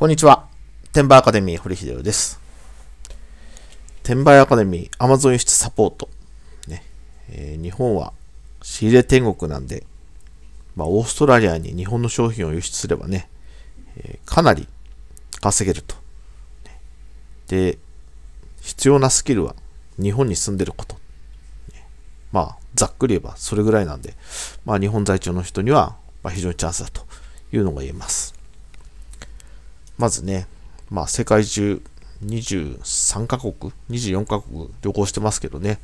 こんにちは。テンバアカデミー堀秀夫です。テンバアカデミー Amazon 輸出サポート。ねえー、日本は仕入れ天国なんで、まあ、オーストラリアに日本の商品を輸出すればね、えー、かなり稼げると。で、必要なスキルは日本に住んでること。まあ、ざっくり言えばそれぐらいなんで、まあ、日本在住の人には非常にチャンスだというのが言えます。まずね、まあ、世界中23カ国、24カ国旅行してますけどね、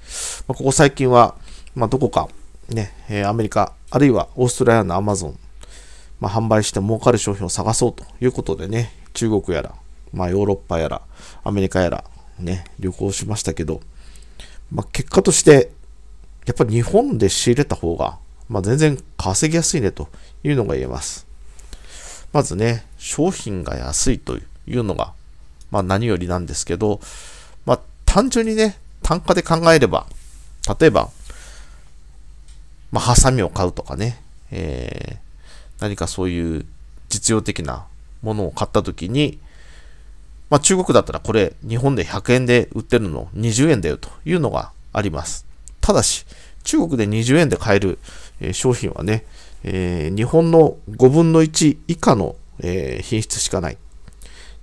まあ、ここ最近は、まあ、どこか、ね、えアメリカ、あるいはオーストラリアのアマゾン、まあ、販売して儲かる商品を探そうということでね、中国やら、まあ、ヨーロッパやら、アメリカやら、ね、旅行しましたけど、まあ、結果として、やっぱり日本で仕入れた方が、まあ、全然稼ぎやすいねというのが言えます。まずね、商品が安いというのが、まあ何よりなんですけど、まあ単純にね、単価で考えれば、例えば、まあハサミを買うとかね、えー、何かそういう実用的なものを買ったときに、まあ中国だったらこれ日本で100円で売ってるの20円だよというのがあります。ただし、中国で20円で買える、え商品はね、えー、日本の5分の1以下の、えー、品質しかない。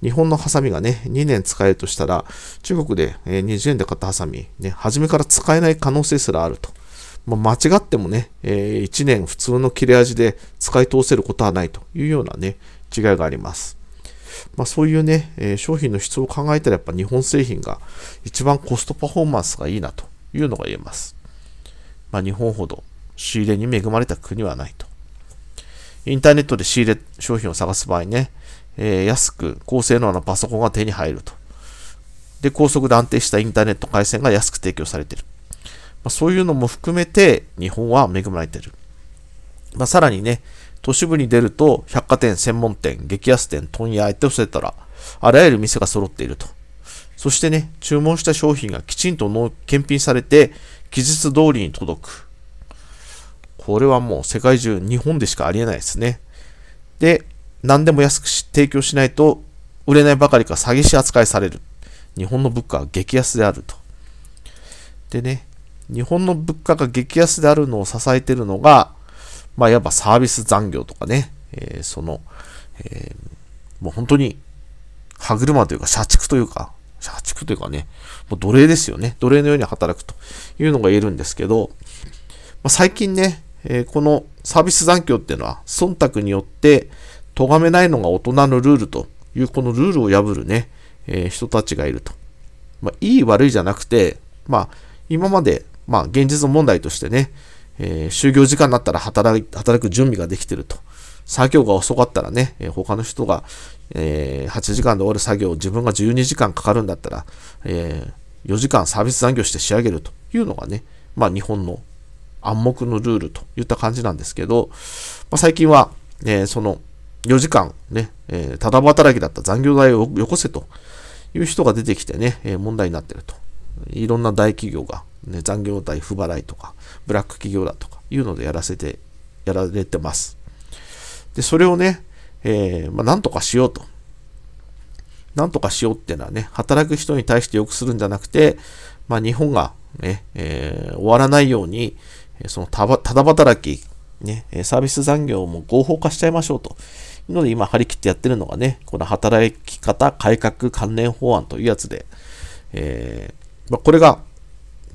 日本のハサミがね、2年使えるとしたら、中国で、えー、20円で買ったハサミ、ね、初めから使えない可能性すらあると。まあ、間違ってもね、えー、1年普通の切れ味で使い通せることはないというようなね、違いがあります。まあ、そういうね、えー、商品の質を考えたらやっぱ日本製品が一番コストパフォーマンスがいいなというのが言えます。まあ、日本ほど仕入れに恵まれた国はないと。インターネットで仕入れ商品を探す場合ね、えー、安く高性能なパソコンが手に入ると。で、高速で安定したインターネット回線が安く提供されている。まあ、そういうのも含めて日本は恵まれている。まあ、さらにね、都市部に出ると百貨店、専門店、激安店、問屋手を伏せたら、あらゆる店が揃っていると。そしてね、注文した商品がきちんと検品されて、期日通りに届く。これはもう世界中、日本でしかありえないですね。で、何でも安く提供しないと売れないばかりか詐欺師扱いされる。日本の物価は激安であると。でね、日本の物価が激安であるのを支えているのが、まあ、いわばサービス残業とかね、えー、その、えー、もう本当に歯車というか、社畜というか、社畜というかね、もう奴隷ですよね。奴隷のように働くというのが言えるんですけど、まあ、最近ね、えー、このサービス残響っていうのは、忖度によって、咎めないのが大人のルールという、このルールを破るね、えー、人たちがいると。まあ、いい悪いじゃなくて、まあ、今まで、まあ、現実の問題としてね、えー、就業時間になったら働働く準備ができてると。作業が遅かったらね、えー、他の人が、えー、8時間で終わる作業を自分が12時間かかるんだったら、えー、4時間サービス残業して仕上げるというのがね、まあ、日本の暗黙のルールといった感じなんですけど、まあ、最近は、えー、その4時間ね、えー、ただ働きだった残業代をよこせという人が出てきてね、えー、問題になってると。いろんな大企業が、ね、残業代不払いとか、ブラック企業だとかいうのでやらせて、やられてます。で、それをね、えー、まあ、なんとかしようと。なんとかしようっていうのはね、働く人に対して良くするんじゃなくて、まあ、日本がね、えー、終わらないように、そのただ働き、ね、サービス残業も合法化しちゃいましょうと。いうので今張り切ってやってるのがね、この働き方改革関連法案というやつで、えー、まあ、これが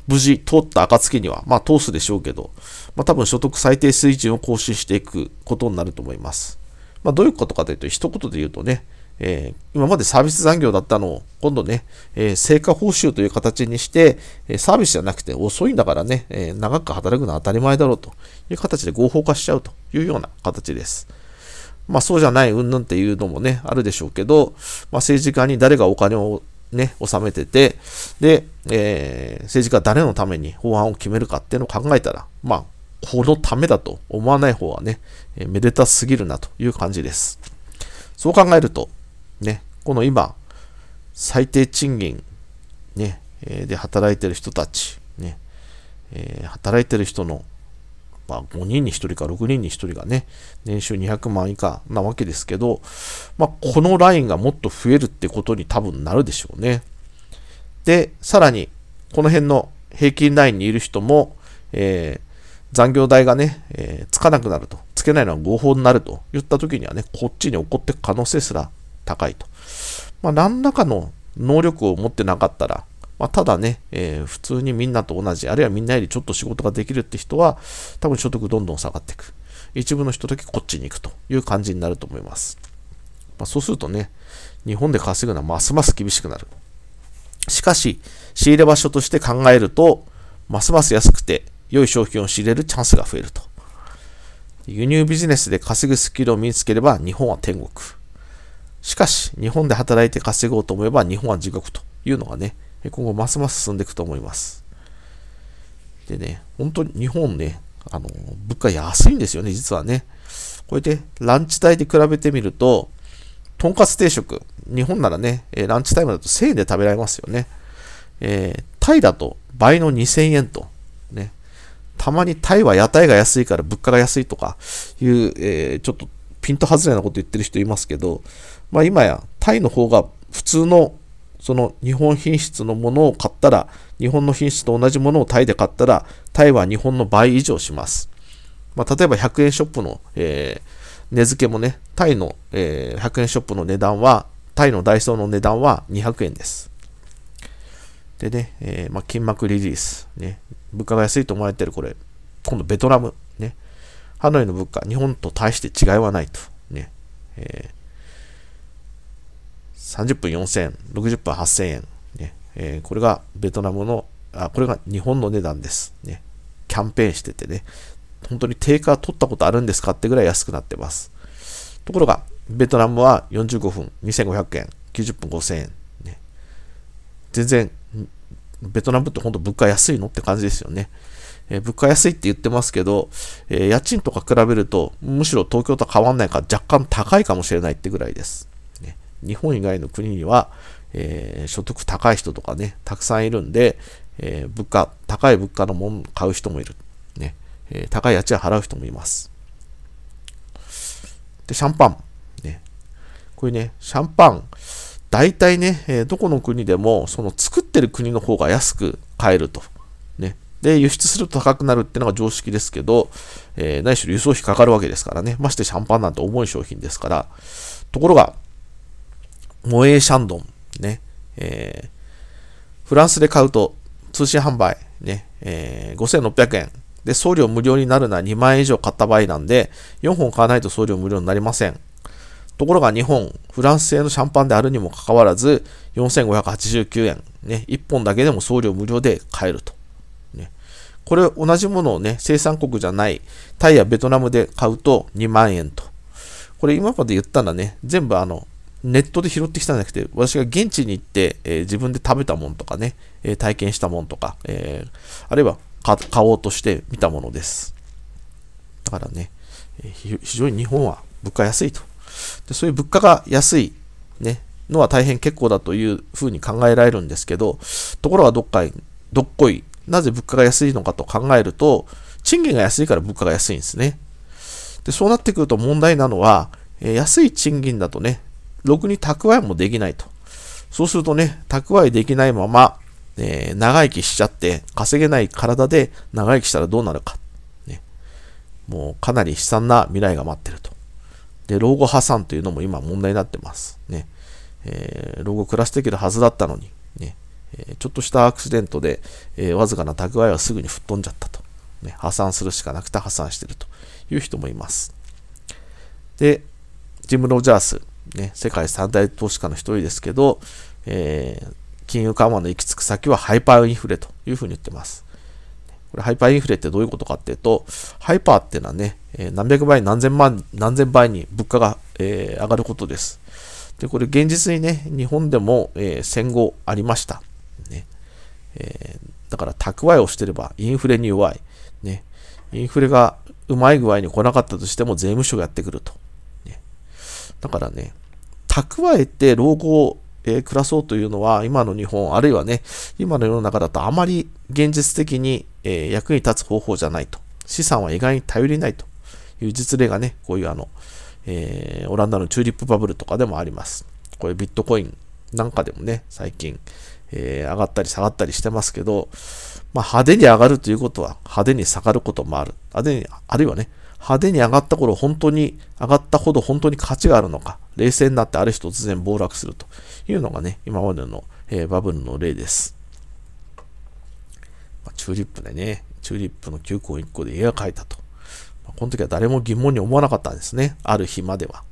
無事通った暁には、まあ通すでしょうけど、まあ多分所得最低水準を更新していくことになると思います。まあどういうことかというと、一言で言うとね、えー、今までサービス残業だったのを、今度ね、えー、成果報酬という形にして、えサービスじゃなくて遅いんだからね、え長く働くのは当たり前だろうという形で合法化しちゃうというような形です。まあそうじゃない云々っていうのもね、あるでしょうけど、まあ政治家に誰がお金をね、納めてて、で、えー、政治家誰のために法案を決めるかっていうのを考えたら、まあ、このためだと思わない方はね、えー、めでたすぎるなという感じです。そう考えると、ね、この今、最低賃金、ね、えで働いてる人たち、ね、えー、働いてる人の、まあ、5人に1人か6人に1人がね、年収200万以下なわけですけど、まあ、このラインがもっと増えるってことに多分なるでしょうね。で、さらに、この辺の平均ラインにいる人も、えー、残業代がね、えー、つかなくなると、つけないのは合法になると言った時にはね、こっちに起こっていく可能性すら高いと。まあ、何らかの能力を持ってなかったら、まあ、ただね、えー、普通にみんなと同じ、あるいはみんなよりちょっと仕事ができるって人は、多分所得どんどん下がっていく。一部の人だけこっちに行くという感じになると思います。まあ、そうするとね、日本で稼ぐのはますます厳しくなる。しかし、仕入れ場所として考えると、ますます安くて良い商品を仕入れるチャンスが増えると。輸入ビジネスで稼ぐスキルを身につければ日本は天国。しかし、日本で働いて稼ごうと思えば日本は地獄というのがね、今後ますます進んでいくと思います。でね、本当に日本ね、あの、物価安いんですよね、実はね。これで、ランチ代で比べてみると、とんかつ定食、日本ならね、ランチタイムだと1000円で食べられますよね。えー、タイだと倍の2000円と、ね。たまにタイは屋台が安いから物価が安いとかいう、えー、ちょっとピント外れなこと言ってる人いますけど、まあ、今やタイの方が普通のその日本品質のものを買ったら、日本の品質と同じものをタイで買ったら、タイは日本の倍以上します。まあ、例えば100円ショップの、えー、値付けもね、タイの、えー、100円ショップの値段は、タイのダイソーの値段は200円です。でね、えー、まあ、筋膜リリース、ね、物価が安いと思われてるこれ、今度ベトナム、ね、ハノイの物価、日本と大して違いはないと、ね、えー30分4000円、60分8000円、ねえー、これがベトナムの、あ、これが日本の値段です。ね、キャンペーンしててね、本当に定価取ったことあるんですかってぐらい安くなってます。ところが、ベトナムは45分2500円、90分5000円、ね。全然、ベトナムって本当物価安いのって感じですよね。えー、物価安いって言ってますけど、えー、家賃とか比べると、むしろ東京と変わんないから若干高いかもしれないってぐらいです。日本以外の国には、えー、所得高い人とかね、たくさんいるんで、えー、物価、高い物価のもを買う人もいる。ね、えー、高い家賃払う人もいます。で、シャンパン。ね、これね、シャンパン、大体ね、えー、どこの国でも、その作ってる国の方が安く買えると。ね。で、輸出すると高くなるっていうのが常識ですけど、えー、何しろ輸送費かかるわけですからね。ましてシャンパンなんて重い商品ですから。ところが、モエーシャンドン、ね、えー、フランスで買うと通信販売、ね、えー、5600円。で、送料無料になるのは2万円以上買った場合なんで、4本買わないと送料無料になりません。ところが日本、フランス製のシャンパンであるにもかかわらず、4589円。ね、1本だけでも送料無料で買えると。ね、これ、同じものをね、生産国じゃない、タイやベトナムで買うと2万円と。これ今まで言ったはね、全部あの、ネットで拾ってきたんじゃなくて、私が現地に行って、えー、自分で食べたものとかね、えー、体験したものとか、えー、あるいは買おうとして見たものです。だからね、えー、非常に日本は物価安いと。でそういう物価が安い、ね、のは大変結構だというふうに考えられるんですけど、ところがどっかい、どっこい、なぜ物価が安いのかと考えると、賃金が安いから物価が安いんですね。で、そうなってくると問題なのは、え安い賃金だとね、ろくに蓄えもできないと。そうするとね、蓄えできないまま、えー、長生きしちゃって、稼げない体で長生きしたらどうなるか。ね、もうかなり悲惨な未来が待ってると。で、老後破産というのも今問題になってます。ね。えー、老後暮らしていけるはずだったのに、ね。えー、ちょっとしたアクシデントで、えー、わずかな蓄えはすぐに吹っ飛んじゃったと。ね、破産するしかなくて破産してるという人もいます。で、ジム・ロジャース。ね、世界三大投資家の一人ですけど、えー、金融緩和の行き着く先はハイパーインフレというふうに言ってます。これハイパーインフレってどういうことかっていうと、ハイパーっていうのはね、え何百倍、何千万、何千倍に物価が、えー、上がることです。で、これ現実にね、日本でも、えー、戦後ありました。ねえだから蓄えをしてればインフレに弱い。ね、インフレがうまい具合に来なかったとしても税務署がやってくると。だからね、蓄えて老後を、えー、暮らそうというのは、今の日本、あるいはね、今の世の中だとあまり現実的に、えー、役に立つ方法じゃないと。資産は意外に頼りないという実例がね、こういうあの、えー、オランダのチューリップバブルとかでもあります。こういうビットコインなんかでもね、最近、えー、上がったり下がったりしてますけど、まあ、派手に上がるということは派手に下がることもある。派手に、あるいはね、派手に上がった頃、本当に、上がったほど本当に価値があるのか、冷静になってある日突然暴落するというのがね、今までの、えー、バブルの例です。まあ、チューリップでね、チューリップの9個1個で絵が描いたと。まあ、この時は誰も疑問に思わなかったんですね、ある日までは。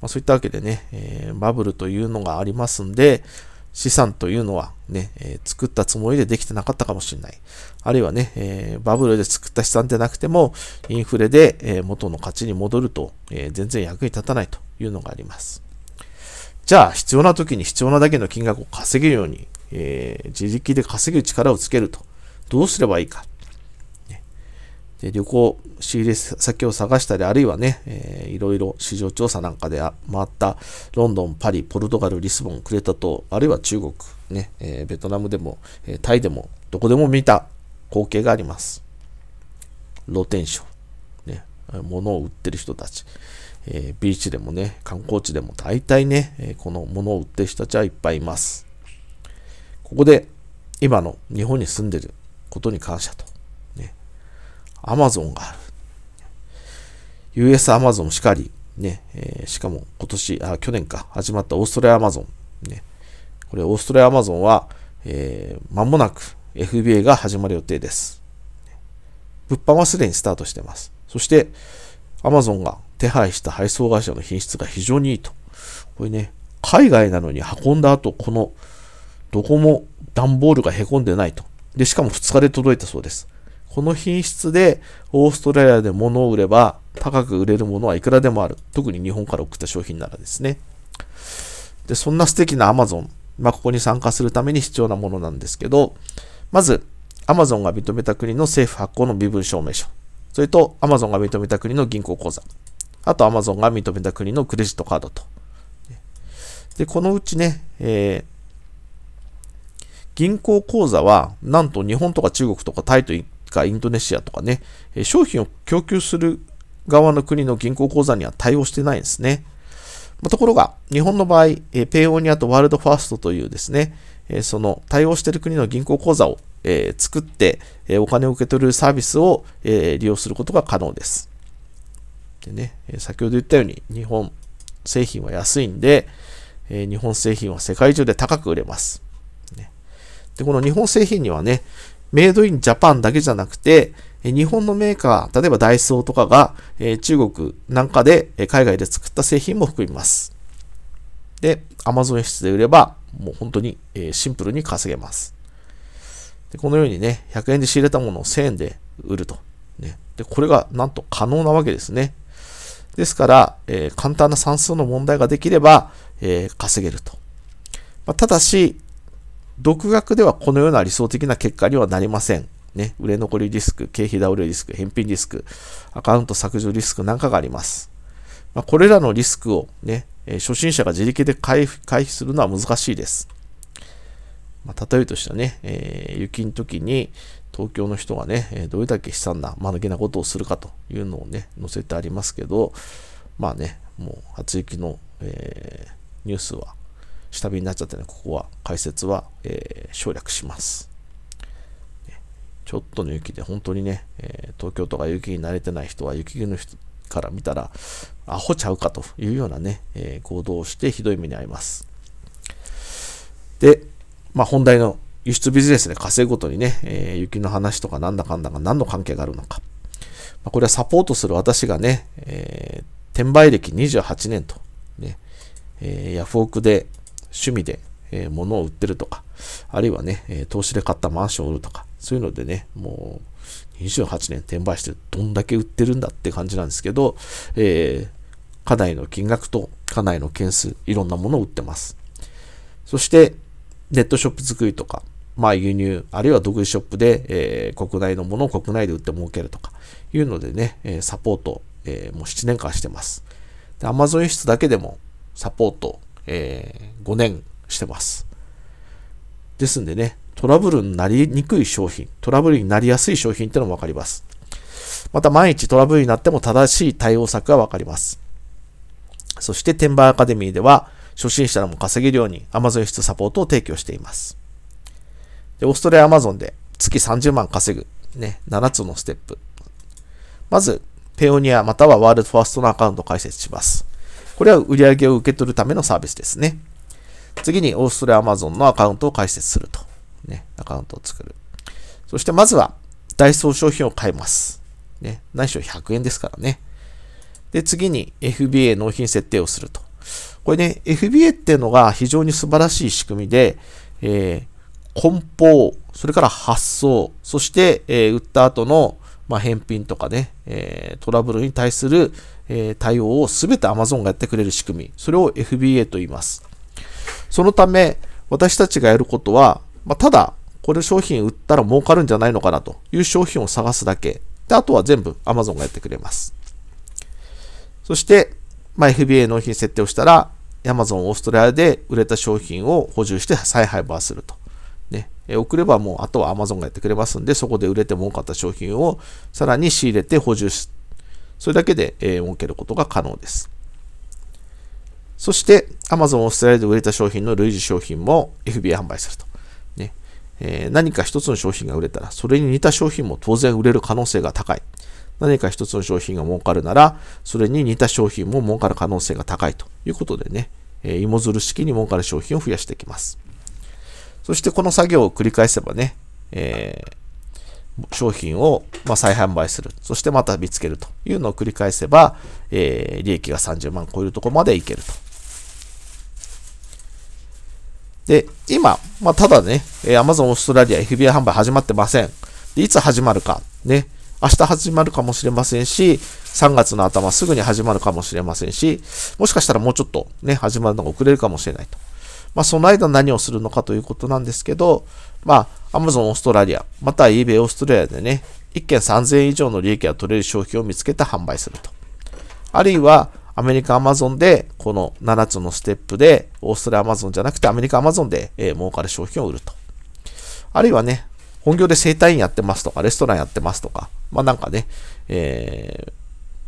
まあ、そういったわけでね、えー、バブルというのがありますんで、資産というのはね、えー、作ったつもりでできてなかったかもしれない。あるいはね、えー、バブルで作った資産でなくても、インフレで、えー、元の価値に戻ると、え全然役に立たないというのがあります。じゃあ、必要な時に必要なだけの金額を稼げるように、え自力で稼ぐ力をつけると、どうすればいいか。で旅行、仕入れ先を探したり、あるいはね、えー、いろいろ市場調査なんかで回ったロンドン、パリ、ポルトガル、リスボン、クレタ島、あるいは中国、ね、えー、ベトナムでも、えー、タイでも、どこでも見た光景があります。露天商、ね、物を売ってる人たち、えー、ビーチでもね、観光地でも大体ね、えこの物を売ってる人たちはいっぱいいます。ここで、今の日本に住んでることに感謝と。アマゾンがある。US アマゾンしかり、ね、えー、しかも今年、あ、去年か、始まったオーストラリアアマゾン。ね、これ、オーストラリアアマゾンは、えー、間もなく FBA が始まる予定です。物販はすでにスタートしています。そして、アマゾンが手配した配送会社の品質が非常にいいと。これね、海外なのに運んだ後、この、どこも段ボールがへこんでないと。で、しかも2日で届いたそうです。この品質でオーストラリアで物を売れば高く売れるものはいくらでもある。特に日本から送った商品ならですね。で、そんな素敵な Amazon。まあ、ここに参加するために必要なものなんですけど、まず、Amazon が認めた国の政府発行の身分証明書。それと、Amazon が認めた国の銀行口座。あと、Amazon が認めた国のクレジットカードと。で、このうちね、えー、銀行口座は、なんと日本とか中国とかタイといカ、インドネシアとかね、商品を供給する側の国の銀行口座には対応してないんですね。ところが、日本の場合、ペイオニアとワールドファーストというですね、その対応している国の銀行口座を作って、お金を受け取るサービスを利用することが可能です。でね、先ほど言ったように、日本製品は安いんで、日本製品は世界中で高く売れます。で、この日本製品にはね、メイドインジャパンだけじゃなくて、日本のメーカー、例えばダイソーとかが、え中国なんかで、え海外で作った製品も含みます。で、Amazon 室で売れば、もう本当に、えシンプルに稼げます。でこのようにね、100円で仕入れたものを1000円で売ると。ね、でこれがなんと可能なわけですね。ですから、えー、簡単な算数の問題ができれば、えー、稼げると。まあ、ただし、独学ではこのような理想的な結果にはなりません。ね、売れ残りリスク、経費倒れリスク、返品リスク、アカウント削除リスクなんかがあります。まあ、これらのリスクをね、え初心者が自力で回避するのは難しいです。まあ、例えとしてはね、えー、雪の時に東京の人がね、えどれだけ悲惨な、間抜けなことをするかというのをね、載せてありますけど、まあね、もう初雪の、えー、ニュースは下火になっちゃってね、ここは解説は、えー、省略します。ちょっとの雪で本当にね、えー、東京とか雪に慣れてない人は雪国の人から見たら、アホちゃうかというようなね、えー、行動をしてひどい目に遭います。で、まあ、本題の輸出ビジネスで稼ぐごとにね、えー、雪の話とかなんだかんだが何の関係があるのか。まあ、これはサポートする私がね、え転売歴28年と、ね、えヤフオクで趣味で、えー、物を売ってるとか、あるいはね、えー、投資で買ったマンションを売るとか、そういうのでね、もう28年転売してどんだけ売ってるんだって感じなんですけど、えー、家内の金額と家内の件数、いろんなものを売ってます。そして、ネットショップ作りとか、まあ輸入、あるいは独自ショップで、えー、国内のものを国内で売って儲けるとか、いうのでね、えー、サポート、えー、もう7年間してます。で、Amazon 輸出だけでもサポートえー、5年してます。ですんでね、トラブルになりにくい商品、トラブルになりやすい商品ってのもわかります。また、万一トラブルになっても正しい対応策がわかります。そして、転売アカデミーでは、初心者らも稼げるように Amazon 輸出サポートを提供しています。で、オーストラリア Amazon で月30万稼ぐ、ね、7つのステップ。まず、ペオニアまたはワールドファーストのアカウントを開設します。これは売り上げを受け取るためのサービスですね。次に、オーストラリアアマゾンのアカウントを開設すると。ね、アカウントを作る。そして、まずは、ダイソー商品を買います。ね、内緒100円ですからね。で、次に FBA 納品設定をすると。これね、FBA っていうのが非常に素晴らしい仕組みで、えー、梱包、それから発送、そして、えー、売った後の、まあ、返品とかね、えー、トラブルに対する、えー、対応を全て Amazon がやってくれる仕組み、それを FBA と言います。そのため、私たちがやることは、まあ、ただ、これ商品売ったら儲かるんじゃないのかなという商品を探すだけ。で、あとは全部 Amazon がやってくれます。そして、まあ、FBA 納品設定をしたら、Amazon オーストラリアで売れた商品を補充して再配布すると。え送ればもうあとは Amazon がやってくれますんで、そこで売れてもかった商品をさらに仕入れて補充し、それだけで、えー、儲けることが可能です。そして Amazon オーストラリアで売れた商品の類似商品も FBA 販売すると。ねえー、何か一つの商品が売れたら、それに似た商品も当然売れる可能性が高い。何か一つの商品が儲かるなら、それに似た商品も儲かる可能性が高いということでね、えー、芋づる式に儲かる商品を増やしていきます。そしてこの作業を繰り返せばね、えー、商品を、ま再販売する。そしてまた見つけるというのを繰り返せば、えー、利益が30万超えるところまでいけると。で、今、まあ、ただね、えー、Amazon オーストラリア f b i 販売始まってません。で、いつ始まるか。ね。明日始まるかもしれませんし、3月の頭すぐに始まるかもしれませんし、もしかしたらもうちょっとね、始まるのが遅れるかもしれないと。まあ、その間何をするのかということなんですけど、まあ、Amazon オーストラリア、または eBay オーストラリアでね、1件3000円以上の利益が取れる商品を見つけて販売すると。あるいは、アメリカ Amazon で、この7つのステップで、オーストラリアアマゾンじゃなくてアメリカ Amazon で、えー、儲かる商品を売ると。あるいはね、本業で整体院やってますとか、レストランやってますとか、まあなんかね、えー、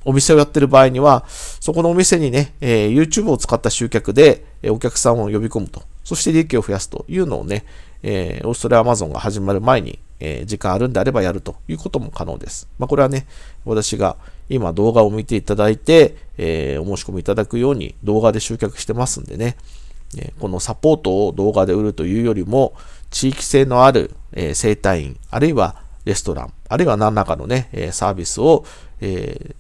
お店をやってる場合には、そこのお店にね、えー、YouTube を使った集客で、えお客さんを呼び込むと。そして利益を増やすというのをね、えー、オーストラリアアマゾンが始まる前に、えー、時間あるんであればやるということも可能です。まあ、これはね、私が今動画を見ていただいて、えー、お申し込みいただくように動画で集客してますんでね、えこのサポートを動画で売るというよりも、地域性のある、え生体院、あるいはレストラン、あるいは何らかのね、サービスを、え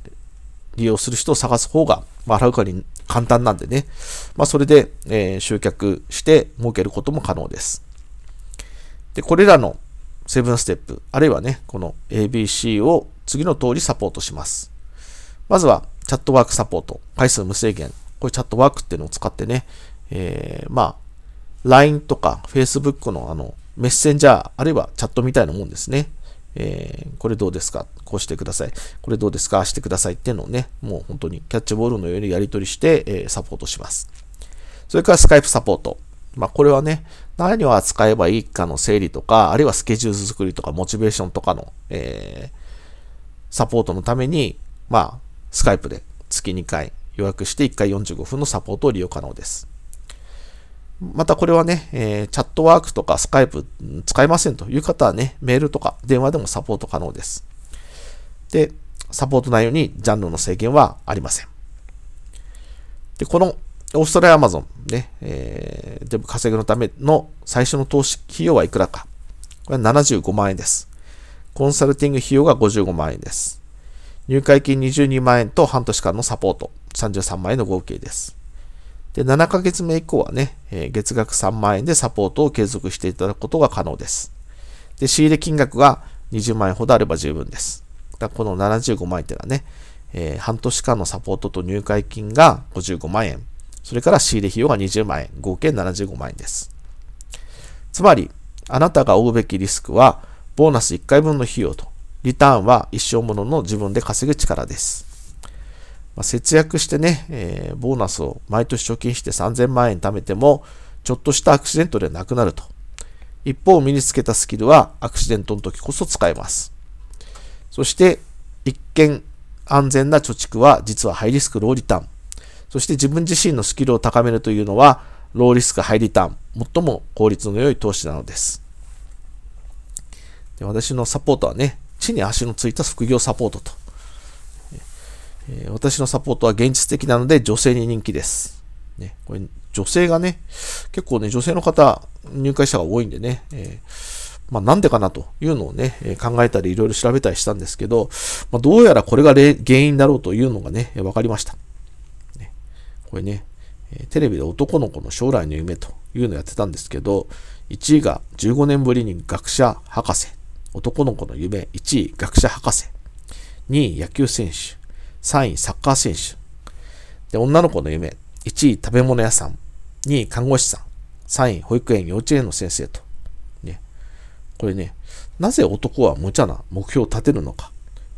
利用する人を探す方が、まあ、はるかに簡単なんでね、まあ、それで、えー、集客して儲けることも可能です。で、これらのセブンステップ、あるいはね、この ABC を次の通りサポートします。まずは、チャットワークサポート、回数無制限。これチャットワークっていうのを使ってね、えー、まあ、LINE とか Facebook のあのメッセンジャー、あるいはチャットみたいなもんですね。えー、これどうですかこうしてください。これどうですかしてくださいっていうのをね、もう本当にキャッチボールのようにやり取りして、えー、サポートします。それからスカイプサポート。まあ、これはね、何を扱えばいいかの整理とか、あるいはスケジュール作りとか、モチベーションとかの、えー、サポートのために、まあ、スカイプで月2回予約して1回45分のサポートを利用可能です。またこれはね、えー、チャットワークとかスカイプ使えませんという方はね、メールとか電話でもサポート可能です。で、サポート内容にジャンルの制限はありません。で、このオーストラリアアマゾンね、えー、全部稼ぐのための最初の投資費用はいくらか。これは75万円です。コンサルティング費用が55万円です。入会金22万円と半年間のサポート33万円の合計です。で、7ヶ月目以降はね、えー、月額3万円でサポートを継続していただくことが可能です。で、仕入れ金額が20万円ほどあれば十分です。だこの75万円っていうのはね、えー、半年間のサポートと入会金が55万円、それから仕入れ費用が20万円、合計75万円です。つまり、あなたが負うべきリスクは、ボーナス1回分の費用と、リターンは一生ものの自分で稼ぐ力です。まあ、節約してね、えー、ボーナスを毎年貯金して3000万円貯めても、ちょっとしたアクシデントではなくなると。一方、身につけたスキルはアクシデントの時こそ使えます。そして、一見安全な貯蓄は実はハイリスクローリターン。そして自分自身のスキルを高めるというのは、ローリスクハイリターン、最も効率の良い投資なのです。で私のサポートはね、地に足のついた副業サポートとえ私のサポートは現実的なので女性に人気です。ね、これ女性がね、結構ね、女性の方、入会者が多いんでね、えー、まあ、なんでかなというのをね、え考えたりいろいろ調べたりしたんですけど、まあ、どうやらこれが原因だろうというのがね、分かりました。ね、これね、テレビで男の子の将来の夢というのをやってたんですけど、1位が15年ぶりに学者博士。男の子の夢1位学者博士。2位野球選手。3位、サッカー選手。で、女の子の夢。1位、食べ物屋さん。2位、看護師さん。3位、保育園、幼稚園の先生と。ね。これね、なぜ男は無茶な目標を立てるのか。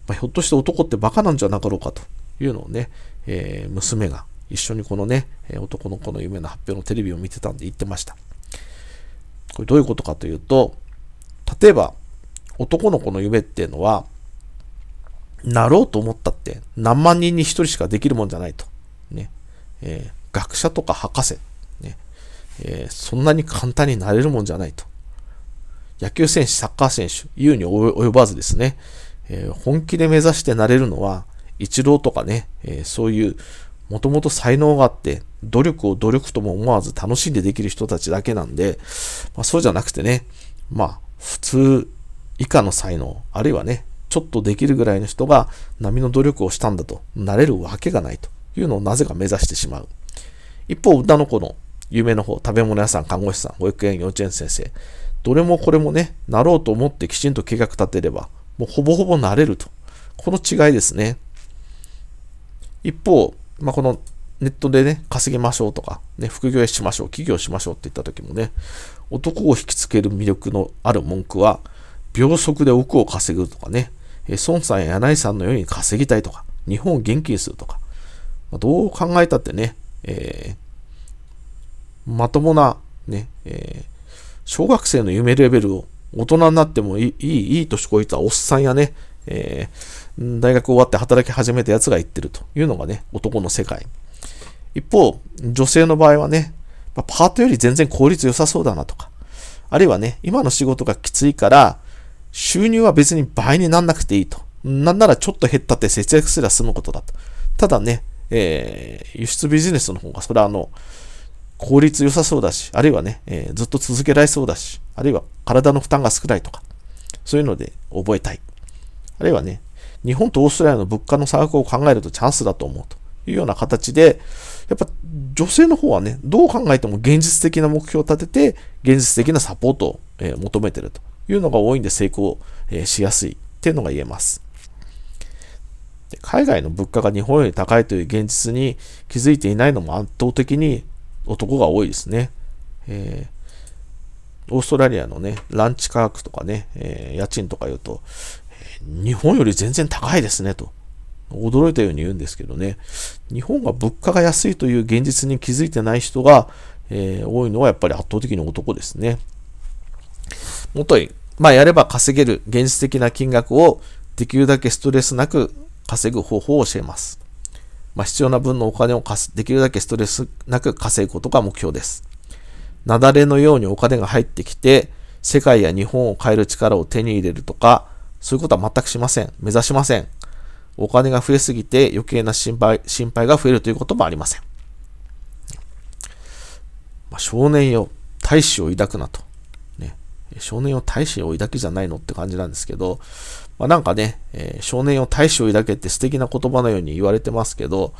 まあ、ひょっとして男ってバカなんじゃなかろうかというのをね、えー、娘が一緒にこのね、男の子の夢の発表のテレビを見てたんで言ってました。これどういうことかというと、例えば、男の子の夢っていうのは、なろうと思ったって何万人に一人しかできるもんじゃないと。ね。えー、学者とか博士。ね。えー、そんなに簡単になれるもんじゃないと。野球選手、サッカー選手、言うに及ばずですね、えー、本気で目指してなれるのは、イチローとかね、えー、そういう、もともと才能があって、努力を努力とも思わず楽しんでできる人たちだけなんで、まあ、そうじゃなくてね、まあ、普通以下の才能、あるいはね、ちょっとできるぐらいの人が波の努力をしたんだとなれるわけがないというのをなぜか目指してしまう。一方、歌の子の夢の方、食べ物屋さん、看護師さん、保育園、幼稚園先生、どれもこれもね、なろうと思ってきちんと計画立てれば、もうほぼほぼなれると。この違いですね。一方、まあ、このネットでね、稼ぎましょうとか、ね、副業しましょう、企業しましょうって言った時もね、男を引きつける魅力のある文句は、秒速で億を稼ぐとかね、孫さんや柳井さんのように稼ぎたいとか、日本を元気にするとか、どう考えたってね、えー、まともな、ね、えー、小学生の夢レベルを大人になってもいい、いい年こいたおっさんやね、えー、大学終わって働き始めたやつが言ってるというのがね、男の世界。一方、女性の場合はね、パートより全然効率良さそうだなとか、あるいはね、今の仕事がきついから、収入は別に倍になんなくていいと。なんならちょっと減ったって節約すら済むことだと。ただね、えー、輸出ビジネスの方が、それはあの、効率良さそうだし、あるいはね、えー、ずっと続けられそうだし、あるいは体の負担が少ないとか、そういうので覚えたい。あるいはね、日本とオーストラリアの物価の差額を考えるとチャンスだと思うというような形で、やっぱ女性の方はね、どう考えても現実的な目標を立てて、現実的なサポートを、えー、求めてるというのが多いんで成功しやすいっていうのが言えます。海外の物価が日本より高いという現実に気づいていないのも圧倒的に男が多いですね。えー、オーストラリアのね、ランチ価格とかね、えー、家賃とか言うと、日本より全然高いですねと。驚いたように言うんですけどね。日本が物価が安いという現実に気づいてない人が、えー、多いのはやっぱり圧倒的に男ですね。もとい、まあ、やれば稼げる現実的な金額をできるだけストレスなく稼ぐ方法を教えます。まあ、必要な分のお金をできるだけストレスなく稼ぐことが目標です。雪崩のようにお金が入ってきて、世界や日本を変える力を手に入れるとか、そういうことは全くしません。目指しません。お金が増えすぎて余計な心配、心配が増えるということもありません。まあ、少年よ、大志を抱くなと。少年を大志を抱けじゃないのって感じなんですけど、まあ、なんかね、えー、少年を大志を抱けって素敵な言葉のように言われてますけど、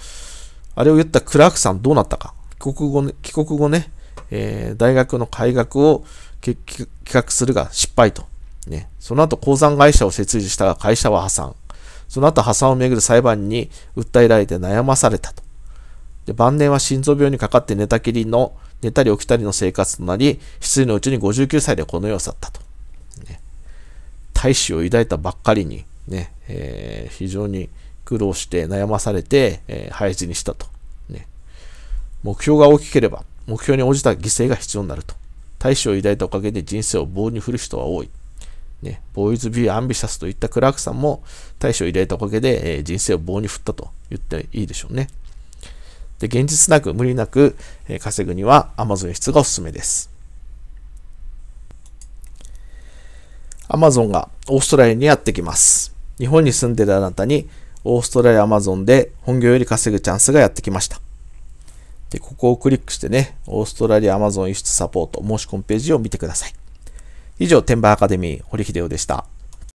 あれを言ったクラークさんどうなったか。帰国後ね、帰国後ね、えー、大学の改革を企画するが失敗と。ね。その後、鉱山会社を設立したが会社は破産。その後、破産をめぐる裁判に訴えられて悩まされたと。で晩年は心臓病にかかって寝たきりの寝たり起きたりの生活となり、失意のうちに59歳でこの世を去ったと。ね、大志を抱いたばっかりに、ね、えー、非常に苦労して悩まされて、えー、廃寺にしたと、ね。目標が大きければ、目標に応じた犠牲が必要になると。大志を抱いたおかげで人生を棒に振る人は多い。ね、ボーイズ・ビュー・アンビシャスといったクラークさんも大志を抱いたおかげで、えー、人生を棒に振ったと言っていいでしょうね。で、現実なく、無理なく、え稼ぐには Amazon 輸出がおすすめです。Amazon がオーストラリアにやってきます。日本に住んでいるあなたに、オーストラリア Amazon で本業より稼ぐチャンスがやってきました。で、ここをクリックしてね、オーストラリア Amazon 輸出サポート申し込みページを見てください。以上、転売アカデミー、堀秀夫でした。